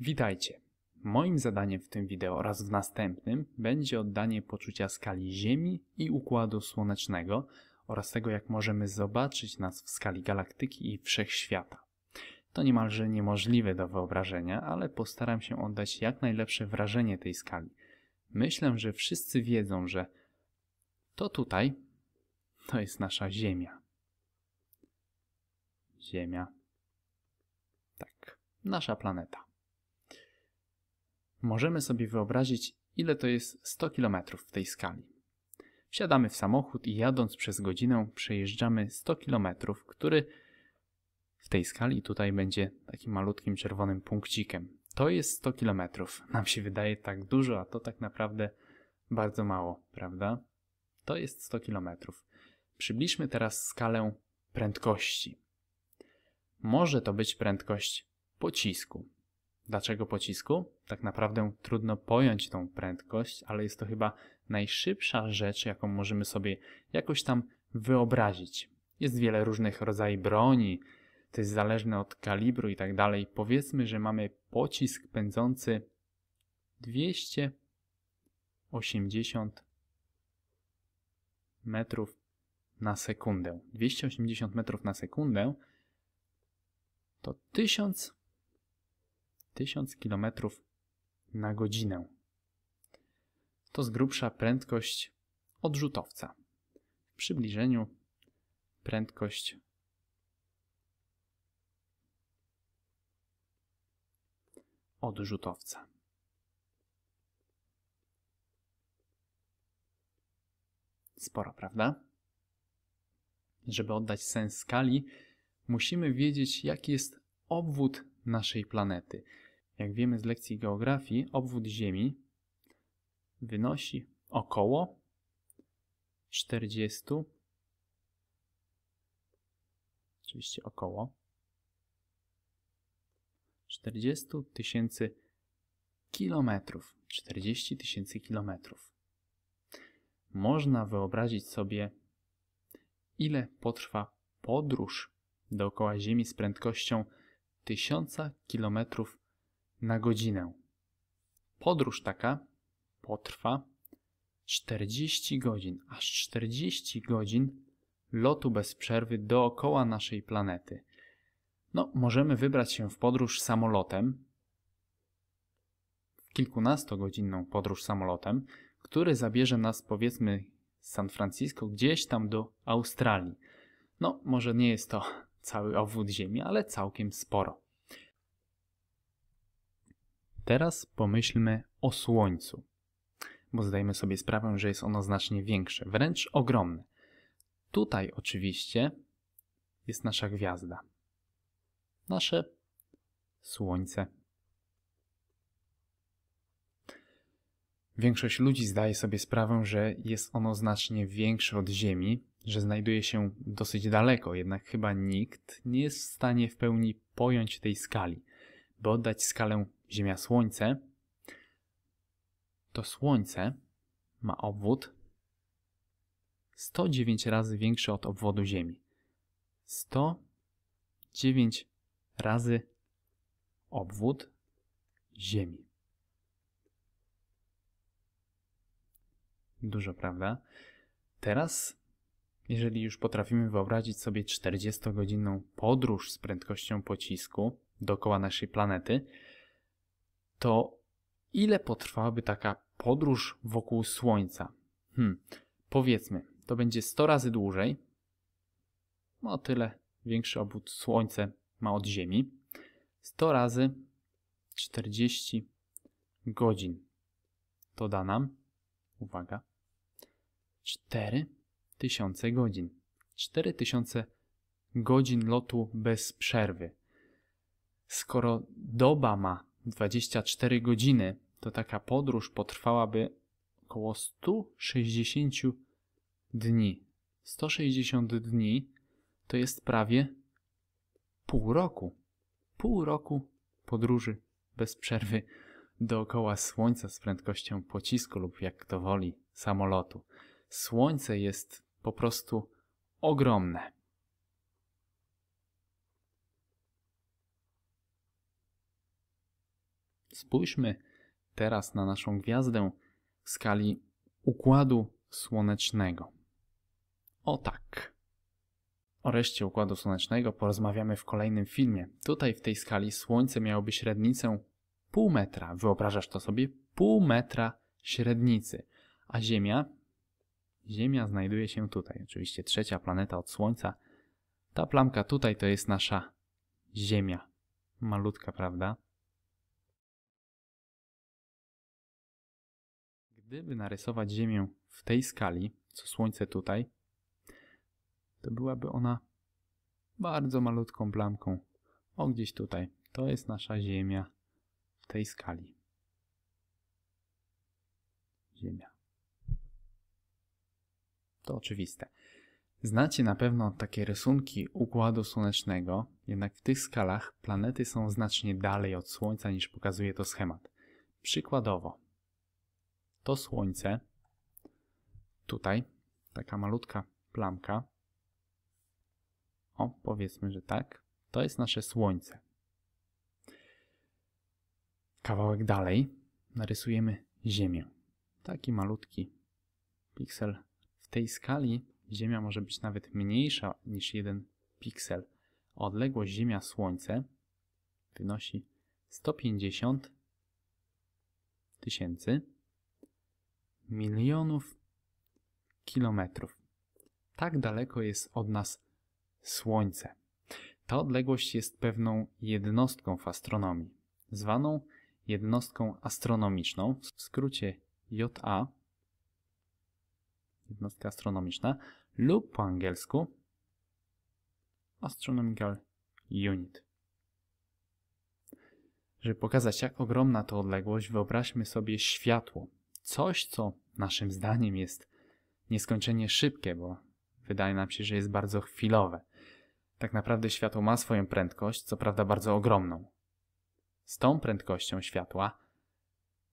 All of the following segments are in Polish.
Witajcie! Moim zadaniem w tym wideo oraz w następnym będzie oddanie poczucia skali Ziemi i Układu Słonecznego oraz tego, jak możemy zobaczyć nas w skali galaktyki i wszechświata. To niemalże niemożliwe do wyobrażenia, ale postaram się oddać jak najlepsze wrażenie tej skali. Myślę, że wszyscy wiedzą, że to tutaj to jest nasza Ziemia. Ziemia. Tak, nasza planeta. Możemy sobie wyobrazić, ile to jest 100 km w tej skali. Wsiadamy w samochód i jadąc przez godzinę przejeżdżamy 100 km, który w tej skali tutaj będzie takim malutkim czerwonym punkcikiem. To jest 100 km. Nam się wydaje tak dużo, a to tak naprawdę bardzo mało, prawda? To jest 100 km. Przybliżmy teraz skalę prędkości. Może to być prędkość pocisku. Dlaczego pocisku? tak naprawdę trudno pojąć tą prędkość, ale jest to chyba najszybsza rzecz, jaką możemy sobie jakoś tam wyobrazić. Jest wiele różnych rodzajów broni, to jest zależne od kalibru i tak dalej. Powiedzmy, że mamy pocisk pędzący 280 metrów na sekundę. 280 metrów na sekundę to 1000, 1000 kilometrów na godzinę. To z grubsza prędkość odrzutowca. W przybliżeniu prędkość odrzutowca. Sporo, prawda? Żeby oddać sens skali, musimy wiedzieć, jaki jest obwód naszej planety jak wiemy z lekcji geografii, obwód Ziemi wynosi około 40, oczywiście około 40 tysięcy kilometrów. 40 tysięcy kilometrów. Można wyobrazić sobie, ile potrwa podróż dookoła Ziemi z prędkością 1000 kilometrów na godzinę. Podróż taka potrwa 40 godzin, aż 40 godzin lotu bez przerwy dookoła naszej planety. No, możemy wybrać się w podróż samolotem, w kilkunastogodzinną podróż samolotem, który zabierze nas powiedzmy z San Francisco gdzieś tam do Australii. No, może nie jest to cały obwód Ziemi, ale całkiem sporo. Teraz pomyślmy o Słońcu, bo zdajemy sobie sprawę, że jest ono znacznie większe, wręcz ogromne. Tutaj oczywiście jest nasza gwiazda, nasze Słońce. Większość ludzi zdaje sobie sprawę, że jest ono znacznie większe od Ziemi, że znajduje się dosyć daleko, jednak chyba nikt nie jest w stanie w pełni pojąć tej skali, by oddać skalę Ziemia Słońce, to Słońce ma obwód 109 razy większy od obwodu Ziemi. 109 razy obwód Ziemi. Dużo, prawda? Teraz, jeżeli już potrafimy wyobrazić sobie 40-godzinną podróż z prędkością pocisku dookoła naszej planety, to ile potrwałaby taka podróż wokół Słońca? Hmm, powiedzmy, to będzie 100 razy dłużej. No tyle większy obwód Słońce ma od Ziemi. 100 razy 40 godzin. To da nam, uwaga, 4000 godzin. 4000 godzin lotu bez przerwy. Skoro doba ma 24 godziny, to taka podróż potrwałaby około 160 dni. 160 dni to jest prawie pół roku. Pół roku podróży bez przerwy dookoła Słońca z prędkością pocisku lub jak to woli samolotu. Słońce jest po prostu ogromne. Spójrzmy teraz na naszą gwiazdę w skali układu słonecznego. O tak. O reszcie układu słonecznego porozmawiamy w kolejnym filmie. Tutaj w tej skali Słońce miałoby średnicę pół metra. Wyobrażasz to sobie? Pół metra średnicy. A Ziemia? Ziemia znajduje się tutaj. Oczywiście trzecia planeta od Słońca. Ta plamka tutaj to jest nasza Ziemia. Malutka, prawda? Gdyby narysować Ziemię w tej skali, co Słońce tutaj, to byłaby ona bardzo malutką plamką. O, gdzieś tutaj. To jest nasza Ziemia w tej skali. Ziemia. To oczywiste. Znacie na pewno takie rysunki Układu Słonecznego, jednak w tych skalach planety są znacznie dalej od Słońca niż pokazuje to schemat. Przykładowo, to słońce, tutaj, taka malutka plamka, o powiedzmy, że tak, to jest nasze słońce. Kawałek dalej narysujemy Ziemię. Taki malutki piksel. W tej skali Ziemia może być nawet mniejsza niż jeden piksel. Odległość Ziemia-Słońce wynosi 150 tysięcy milionów kilometrów. Tak daleko jest od nas Słońce. Ta odległość jest pewną jednostką w astronomii, zwaną jednostką astronomiczną, w skrócie JA, jednostka astronomiczna, lub po angielsku Astronomical Unit. Żeby pokazać, jak ogromna to odległość, wyobraźmy sobie światło coś, co naszym zdaniem jest nieskończenie szybkie, bo wydaje nam się, że jest bardzo chwilowe. Tak naprawdę światło ma swoją prędkość, co prawda bardzo ogromną. Z tą prędkością światła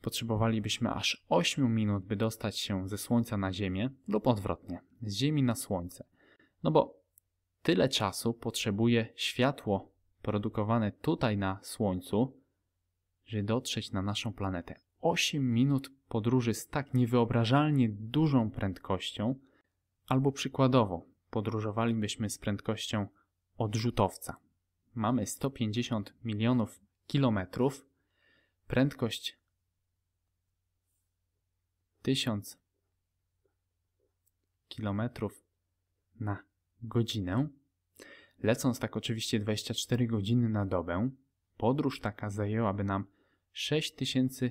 potrzebowalibyśmy aż 8 minut, by dostać się ze Słońca na Ziemię lub odwrotnie, z Ziemi na Słońce. No bo tyle czasu potrzebuje światło produkowane tutaj na Słońcu, żeby dotrzeć na naszą planetę. 8 minut podróży z tak niewyobrażalnie dużą prędkością, albo przykładowo podróżowalibyśmy z prędkością odrzutowca. Mamy 150 milionów kilometrów, prędkość 1000 kilometrów na godzinę. Lecąc tak oczywiście 24 godziny na dobę, podróż taka zajęłaby nam 6000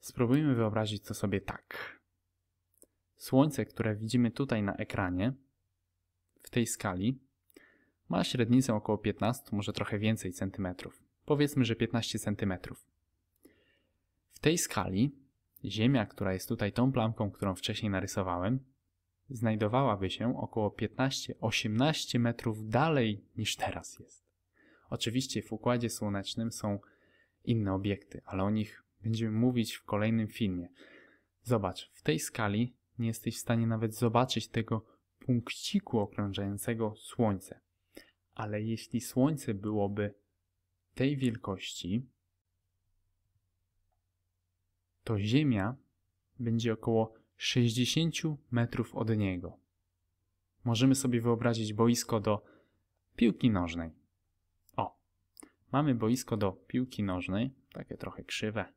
Spróbujmy wyobrazić to sobie tak. Słońce, które widzimy tutaj na ekranie, w tej skali, ma średnicę około 15, może trochę więcej centymetrów. Powiedzmy, że 15 centymetrów. W tej skali Ziemia, która jest tutaj tą plamką, którą wcześniej narysowałem, znajdowałaby się około 15-18 metrów dalej niż teraz jest. Oczywiście w Układzie Słonecznym są inne obiekty, ale o nich będziemy mówić w kolejnym filmie. Zobacz, w tej skali nie jesteś w stanie nawet zobaczyć tego punkciku okrążającego Słońce. Ale jeśli Słońce byłoby tej wielkości, to Ziemia będzie około 60 metrów od niego. Możemy sobie wyobrazić boisko do piłki nożnej. O, mamy boisko do piłki nożnej, takie trochę krzywe,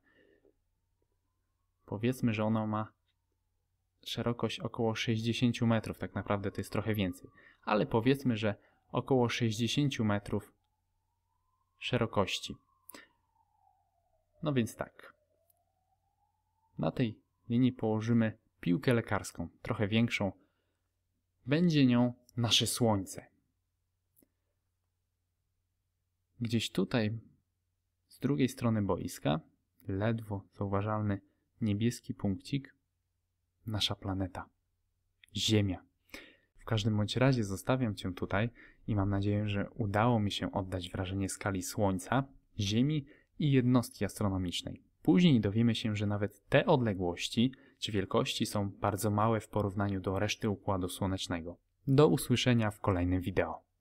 Powiedzmy, że ono ma szerokość około 60 metrów, tak naprawdę to jest trochę więcej, ale powiedzmy, że około 60 metrów szerokości. No więc tak. Na tej linii położymy piłkę lekarską, trochę większą. Będzie nią nasze słońce. Gdzieś tutaj, z drugiej strony boiska, ledwo zauważalny niebieski punkcik, nasza planeta, Ziemia. W każdym bądź razie zostawiam Cię tutaj i mam nadzieję, że udało mi się oddać wrażenie skali Słońca, Ziemi i jednostki astronomicznej. Później dowiemy się, że nawet te odległości czy wielkości są bardzo małe w porównaniu do reszty Układu Słonecznego. Do usłyszenia w kolejnym wideo.